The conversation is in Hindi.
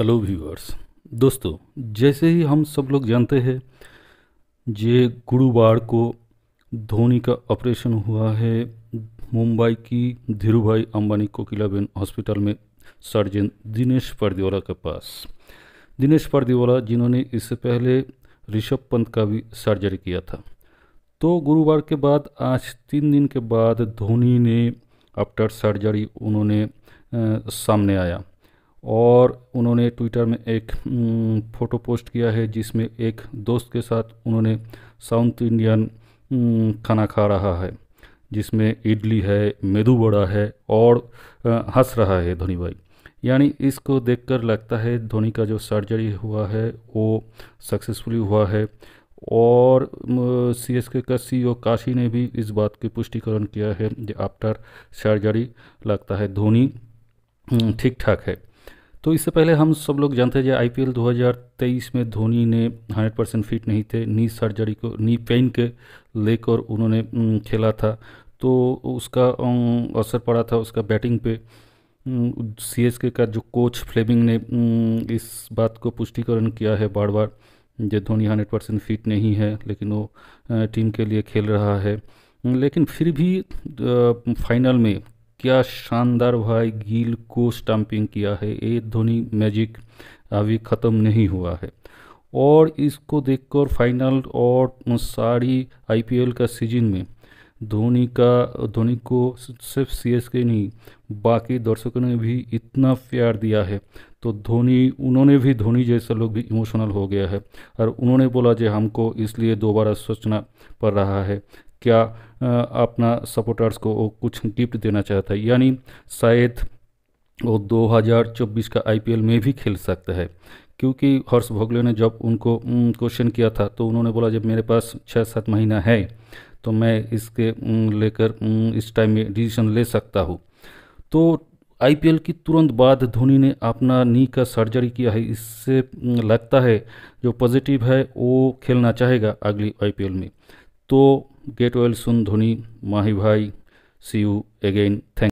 हेलो व्यूअर्स दोस्तों जैसे ही हम सब लोग जानते हैं जे गुरुवार को धोनी का ऑपरेशन हुआ है मुंबई की धीरूभाई अंबानी कोकिलाबेन हॉस्पिटल में सर्जन दिनेश परदेवला के पास दिनेश परदेवला जिन्होंने इससे पहले ऋषभ पंत का भी सर्जरी किया था तो गुरुवार के बाद आज तीन दिन के बाद धोनी ने आफ्टर सर्जरी उन्होंने आ, सामने आया और उन्होंने ट्विटर में एक फ़ोटो पोस्ट किया है जिसमें एक दोस्त के साथ उन्होंने साउथ इंडियन खाना खा रहा है जिसमें इडली है मेदू बड़ा है और हंस रहा है धोनी भाई यानी इसको देखकर लगता है धोनी का जो सर्जरी हुआ है वो सक्सेसफुली हुआ है और सी एस के का सी ओ e काशी ने भी इस बात की पुष्टिकरण किया है आफ्टर सर्जरी लगता है धोनी ठीक ठाक है तो इससे पहले हम सब लोग जानते थे आई पी 2023 में धोनी ने 100 परसेंट फिट नहीं थे नी सर्जरी को नी पेन के लेकर उन्होंने खेला था तो उसका असर पड़ा था उसका बैटिंग पे सी एस के का जो कोच फ्लेमिंग ने इस बात को पुष्टिकरण किया है बार बार जो धोनी हंड्रेड परसेंट फिट नहीं है लेकिन वो टीम के लिए खेल रहा है लेकिन फिर भी फाइनल में क्या शानदार भाई गिल को स्टम्पिंग किया है ये धोनी मैजिक अभी ख़त्म नहीं हुआ है और इसको देखकर फाइनल और सारी आईपीएल का सीजन में धोनी का धोनी को सिर्फ सी एस के नहीं बाकी दर्शकों ने भी इतना प्यार दिया है तो धोनी उन्होंने भी धोनी जैसा लोग भी इमोशनल हो गया है और उन्होंने बोला जो हमको इसलिए दोबारा सोचना पड़ रहा है क्या अपना सपोर्टर्स को वो कुछ गिफ्ट देना चाहता है यानी शायद वो 2024 का आईपीएल में भी खेल सकता है क्योंकि हर्ष भोगले ने जब उनको क्वेश्चन किया था तो उन्होंने बोला जब मेरे पास छः सात महीना है तो मैं इसके लेकर इस टाइम में डिसीजन ले सकता हूँ तो आईपीएल की तुरंत बाद धोनी ने अपना नी का सर्जरी किया है इससे लगता है जो पॉजिटिव है वो खेलना चाहेगा अगली आईपीएल में तो get well soon dhoni mahi bhai see you again thank